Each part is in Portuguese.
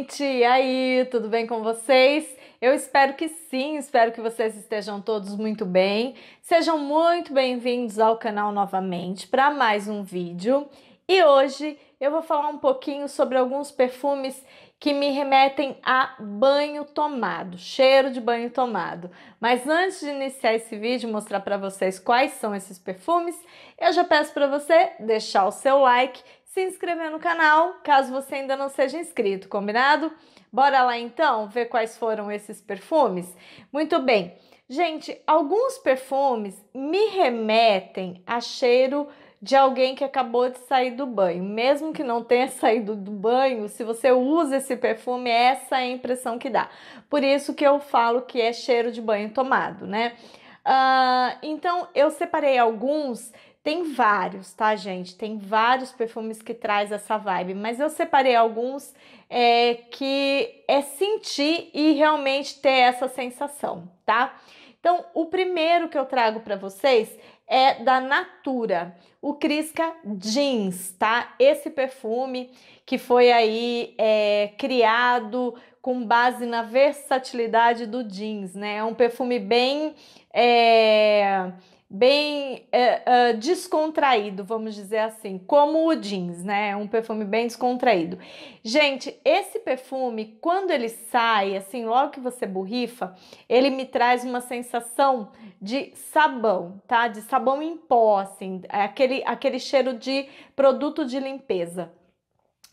gente! E aí, tudo bem com vocês? Eu espero que sim, espero que vocês estejam todos muito bem. Sejam muito bem-vindos ao canal novamente para mais um vídeo. E hoje eu vou falar um pouquinho sobre alguns perfumes que me remetem a banho tomado, cheiro de banho tomado. Mas antes de iniciar esse vídeo e mostrar para vocês quais são esses perfumes, eu já peço para você deixar o seu like se inscrever no canal, caso você ainda não seja inscrito, combinado? Bora lá então ver quais foram esses perfumes? Muito bem. Gente, alguns perfumes me remetem a cheiro de alguém que acabou de sair do banho. Mesmo que não tenha saído do banho, se você usa esse perfume, é essa é a impressão que dá. Por isso que eu falo que é cheiro de banho tomado, né? Uh, então eu separei alguns tem vários, tá, gente? Tem vários perfumes que traz essa vibe, mas eu separei alguns é, que é sentir e realmente ter essa sensação, tá? Então, o primeiro que eu trago para vocês é da Natura, o Crisca Jeans, tá? Esse perfume que foi aí é, criado com base na versatilidade do jeans, né? É um perfume bem é, bem é, é, descontraído, vamos dizer assim, como o jeans, né? É um perfume bem descontraído. Gente, esse perfume, quando ele sai, assim, logo que você borrifa, ele me traz uma sensação de sabão, tá? De sabão em pó, assim, é aquele, aquele cheiro de produto de limpeza.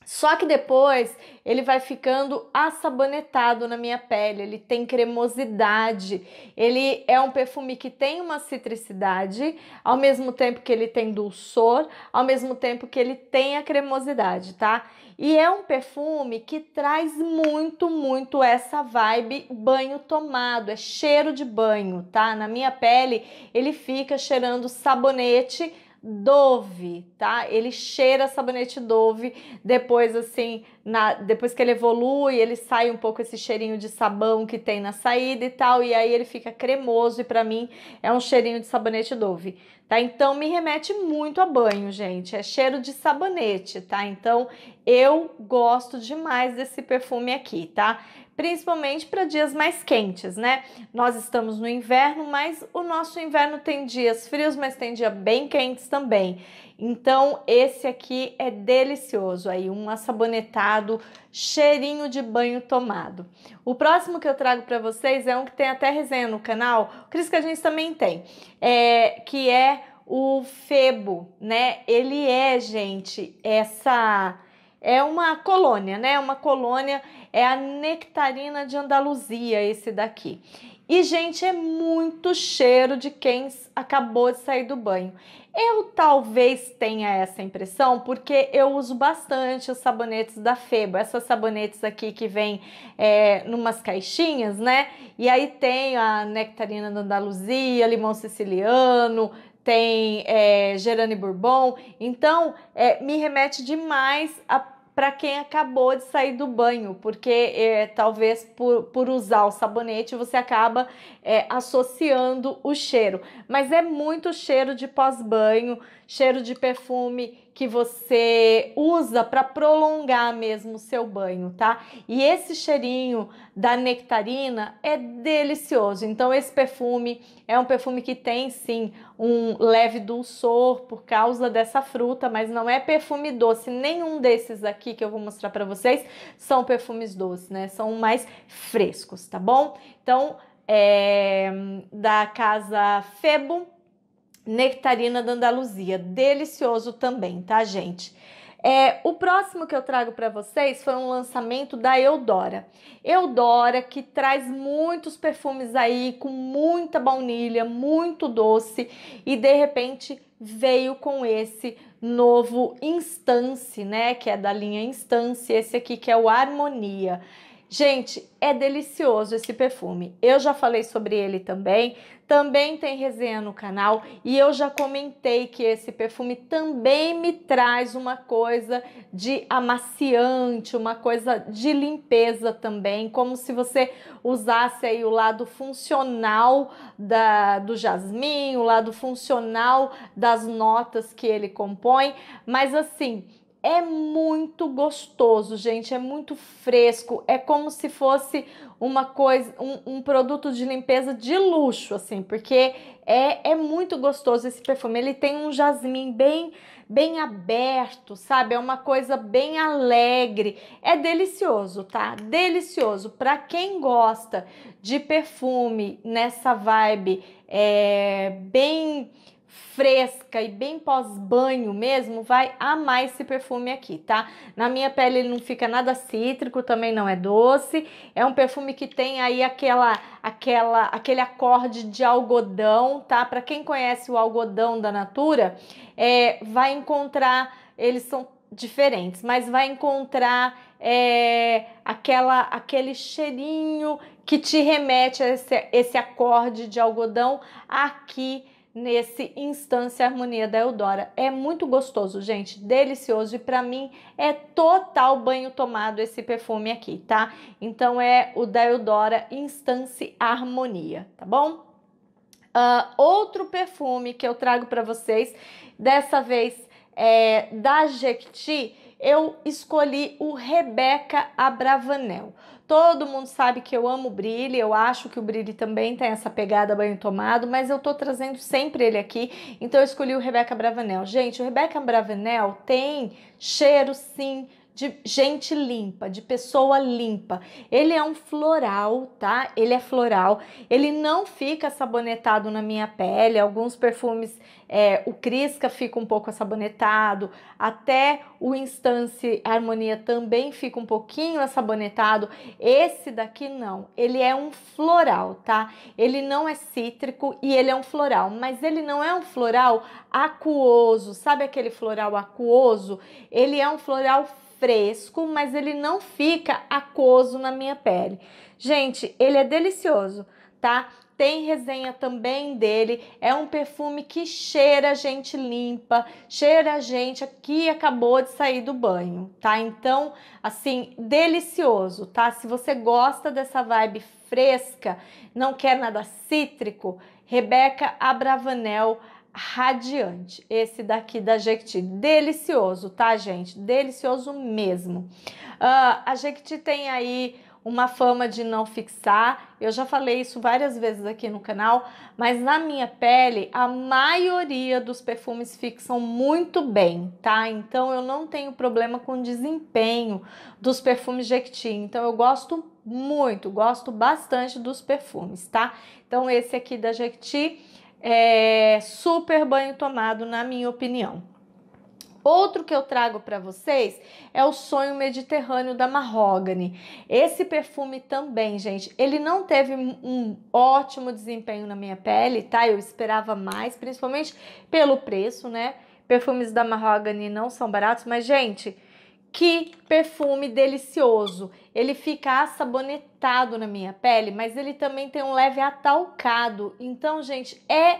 Só que depois ele vai ficando assabanetado na minha pele, ele tem cremosidade, ele é um perfume que tem uma citricidade, ao mesmo tempo que ele tem dulçor, ao mesmo tempo que ele tem a cremosidade, tá? E é um perfume que traz muito, muito essa vibe banho tomado, é cheiro de banho, tá? Na minha pele ele fica cheirando sabonete Dove, tá? Ele cheira sabonete Dove, depois assim, na, depois que ele evolui, ele sai um pouco esse cheirinho de sabão que tem na saída e tal, e aí ele fica cremoso e para mim é um cheirinho de sabonete Dove, tá? Então me remete muito a banho, gente, é cheiro de sabonete, tá? Então eu gosto demais desse perfume aqui, tá? principalmente para dias mais quentes, né? Nós estamos no inverno, mas o nosso inverno tem dias frios, mas tem dias bem quentes também. Então, esse aqui é delicioso, aí um assabonetado, cheirinho de banho tomado. O próximo que eu trago para vocês é um que tem até resenha no canal, Cris que a gente também tem, é, que é o febo, né? Ele é, gente, essa é uma colônia, né? Uma colônia é a Nectarina de Andaluzia, esse daqui. E, gente, é muito cheiro de quem acabou de sair do banho. Eu talvez tenha essa impressão porque eu uso bastante os sabonetes da Febo, essas sabonetes aqui que vêm é, numas caixinhas, né? E aí tem a nectarina da Andaluzia, limão siciliano, tem é, Gerane Bourbon. Então, é, me remete demais para quem acabou de sair do banho, porque é, talvez por, por, usar o sabonete você acaba é, associando o cheiro. Mas é muito cheiro de pós-banho, cheiro de perfume que você usa para prolongar mesmo o seu banho, tá? E esse cheirinho da nectarina é delicioso. Então esse perfume é um perfume que tem sim um leve dulçor por causa dessa fruta, mas não é perfume doce. Nenhum desses aqui que eu vou mostrar para vocês são perfumes doces, né? São mais frescos, tá bom? Então, é, da casa Febo nectarina da Andaluzia. Delicioso também, tá, gente? É, o próximo que eu trago para vocês foi um lançamento da Eudora. Eudora que traz muitos perfumes aí com muita baunilha, muito doce e de repente veio com esse novo Instance, né, que é da linha Instance, esse aqui que é o Harmonia. Gente, é delicioso esse perfume. Eu já falei sobre ele também. Também tem resenha no canal e eu já comentei que esse perfume também me traz uma coisa de amaciante, uma coisa de limpeza também, como se você usasse aí o lado funcional da, do jasmim, o lado funcional das notas que ele compõe, mas assim, é muito gostoso, gente. É muito fresco. É como se fosse uma coisa, um, um produto de limpeza de luxo, assim, porque é, é muito gostoso esse perfume. Ele tem um jasmim bem, bem aberto, sabe? É uma coisa bem alegre. É delicioso, tá? Delicioso. Para quem gosta de perfume nessa vibe, é bem fresca e bem pós-banho mesmo, vai amar esse perfume aqui, tá? Na minha pele ele não fica nada cítrico, também não é doce. É um perfume que tem aí aquela aquela aquele acorde de algodão, tá? Para quem conhece o algodão da Natura, é, vai encontrar, eles são diferentes, mas vai encontrar é, aquela, aquele cheirinho que te remete a esse, esse acorde de algodão aqui nesse Instância Harmonia da Eudora. É muito gostoso, gente, delicioso e para mim é total banho tomado esse perfume aqui, tá? Então é o da Eudora Instância Harmonia, tá bom? Uh, outro perfume que eu trago para vocês, dessa vez é da Jequiti, eu escolhi o Rebeca Abravanel. Todo mundo sabe que eu amo o brilho. eu acho que o brilho também tem essa pegada banho tomado, mas eu tô trazendo sempre ele aqui, então eu escolhi o Rebeca Bravanel. Gente, o Rebeca Bravanel tem cheiro sim, de gente limpa, de pessoa limpa. Ele é um floral, tá? Ele é floral. Ele não fica sabonetado na minha pele. Alguns perfumes, é, o Crisca fica um pouco sabonetado, até o Instance Harmonia também fica um pouquinho sabonetado. Esse daqui não. Ele é um floral, tá? Ele não é cítrico e ele é um floral, mas ele não é um floral aquoso. Sabe aquele floral aquoso? Ele é um floral fresco, mas ele não fica aquoso na minha pele. Gente, ele é delicioso, tá? Tem resenha também dele. É um perfume que cheira a gente limpa, cheira a gente que acabou de sair do banho, tá? Então, assim, delicioso, tá? Se você gosta dessa vibe fresca, não quer nada cítrico, Rebeca Abravanel radiante. Esse daqui da Jequiti, delicioso, tá, gente? Delicioso mesmo. Uh, a Jequiti tem aí uma fama de não fixar. Eu já falei isso várias vezes aqui no canal, mas na minha pele a maioria dos perfumes fixam muito bem, tá? Então eu não tenho problema com o desempenho dos perfumes Jequiti. Então eu gosto muito, gosto bastante dos perfumes, tá? Então esse aqui da Jequiti é, super banho tomado, na minha opinião. Outro que eu trago para vocês é o Sonho Mediterrâneo da Mahogany. Esse perfume também, gente, ele não teve um ótimo desempenho na minha pele, tá? Eu esperava mais, principalmente pelo preço, né? Perfumes da Mahogany não são baratos, mas gente, que perfume delicioso! Ele fica sabonetado irritado na minha pele, mas ele também tem um leve atalcado. Então, gente, é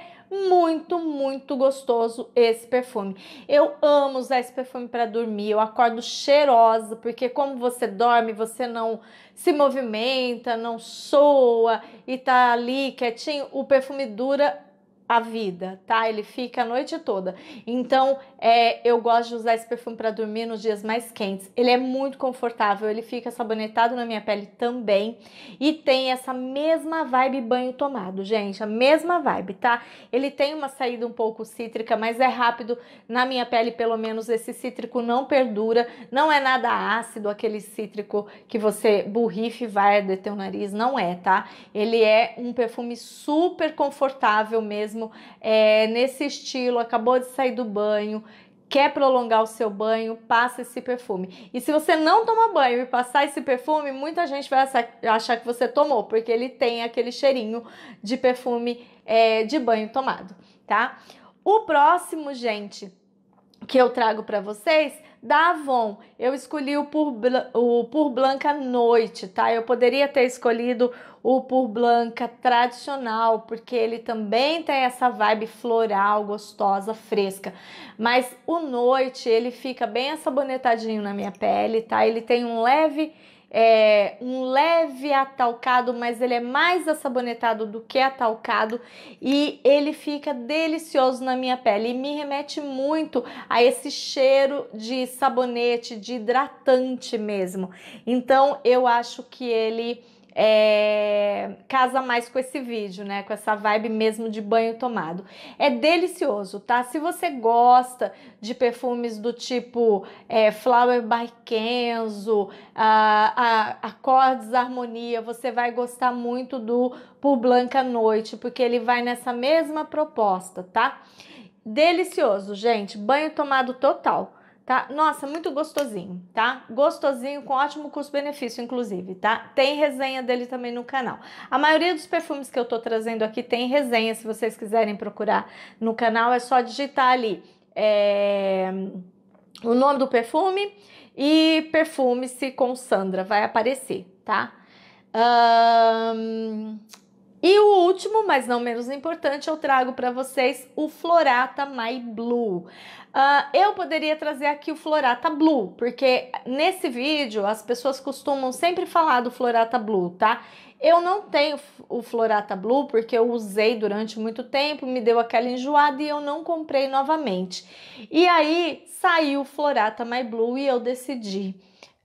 muito, muito gostoso esse perfume. Eu amo usar esse perfume para dormir, eu acordo cheirosa, porque como você dorme, você não se movimenta, não soa e tá ali quietinho, o perfume dura a vida, tá? Ele fica a noite toda. Então, é, eu gosto de usar esse perfume para dormir nos dias mais quentes. Ele é muito confortável, ele fica sabonetado na minha pele também e tem essa mesma vibe banho tomado, gente, a mesma vibe, tá? Ele tem uma saída um pouco cítrica, mas é rápido na minha pele, pelo menos esse cítrico não perdura, não é nada ácido, aquele cítrico que você burrife e vai arder teu nariz, não é, tá? Ele é um perfume super confortável mesmo mesmo, é, nesse estilo, acabou de sair do banho, quer prolongar o seu banho, passa esse perfume. E se você não toma banho e passar esse perfume, muita gente vai achar que você tomou, porque ele tem aquele cheirinho de perfume é, de banho tomado, tá? O próximo, gente, que eu trago para vocês da Avon. Eu escolhi o Por, o Por Blanca Noite, tá? Eu poderia ter escolhido o Por Blanca tradicional, porque ele também tem essa vibe floral, gostosa, fresca. Mas o Noite, ele fica bem assabonetadinho na minha pele, tá? Ele tem um leve é, um leve atalcado, mas ele é mais assabonetado do que atalcado e ele fica delicioso na minha pele e me remete muito a esse cheiro de sabonete, de hidratante mesmo. Então eu acho que ele é, casa mais com esse vídeo, né? Com essa vibe mesmo de banho tomado. É delicioso, tá? Se você gosta de perfumes do tipo é, Flower by Kenzo, a, a, Acordes Harmonia, você vai gostar muito do Por Blanca Noite, porque ele vai nessa mesma proposta, tá? Delicioso, gente. Banho tomado total tá? Nossa, muito gostosinho, tá? Gostosinho com ótimo custo-benefício, inclusive, tá? Tem resenha dele também no canal. A maioria dos perfumes que eu tô trazendo aqui tem resenha, se vocês quiserem procurar no canal, é só digitar ali é, o nome do perfume e perfume-se com Sandra, vai aparecer, tá? Um... E o último, mas não menos importante, eu trago para vocês o Florata My Blue. Uh, eu poderia trazer aqui o Florata Blue, porque nesse vídeo as pessoas costumam sempre falar do Florata Blue, tá? Eu não tenho o Florata Blue porque eu usei durante muito tempo, me deu aquela enjoada e eu não comprei novamente. E aí saiu o Florata My Blue e eu decidi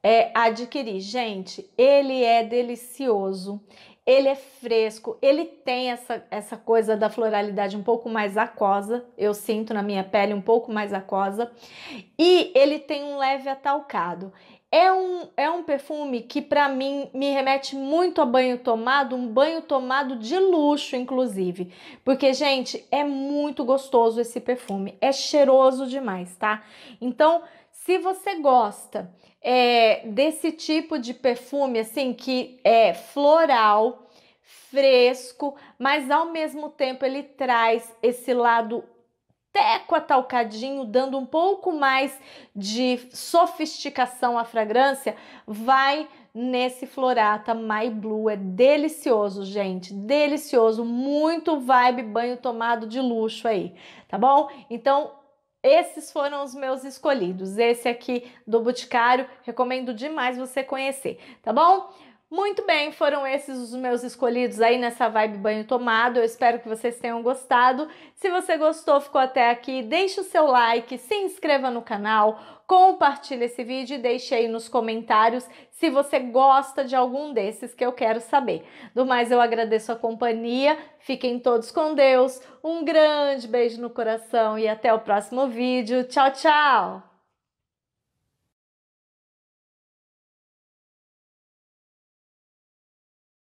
é, adquirir. Gente, ele é delicioso ele é fresco, ele tem essa, essa coisa da floralidade um pouco mais aquosa, eu sinto na minha pele um pouco mais aquosa, e ele tem um leve atalcado. É um, é um perfume que para mim me remete muito a banho tomado, um banho tomado de luxo, inclusive. Porque, gente, é muito gostoso esse perfume, é cheiroso demais, tá? Então, se você gosta é, desse tipo de perfume, assim, que é floral, fresco, mas ao mesmo tempo ele traz esse lado teco atalcadinho, dando um pouco mais de sofisticação à fragrância, vai nesse Florata My Blue. É delicioso, gente, delicioso, muito vibe banho tomado de luxo aí, tá bom? Então, esses foram os meus escolhidos. Esse aqui do Boticário, recomendo demais você conhecer, tá bom? Muito bem, foram esses os meus escolhidos aí nessa vibe banho tomado. Eu espero que vocês tenham gostado. Se você gostou, ficou até aqui, deixe o seu like, se inscreva no canal, compartilhe esse vídeo e deixe aí nos comentários se você gosta de algum desses que eu quero saber. Do mais, eu agradeço a companhia. Fiquem todos com Deus. Um grande beijo no coração e até o próximo vídeo. Tchau, tchau.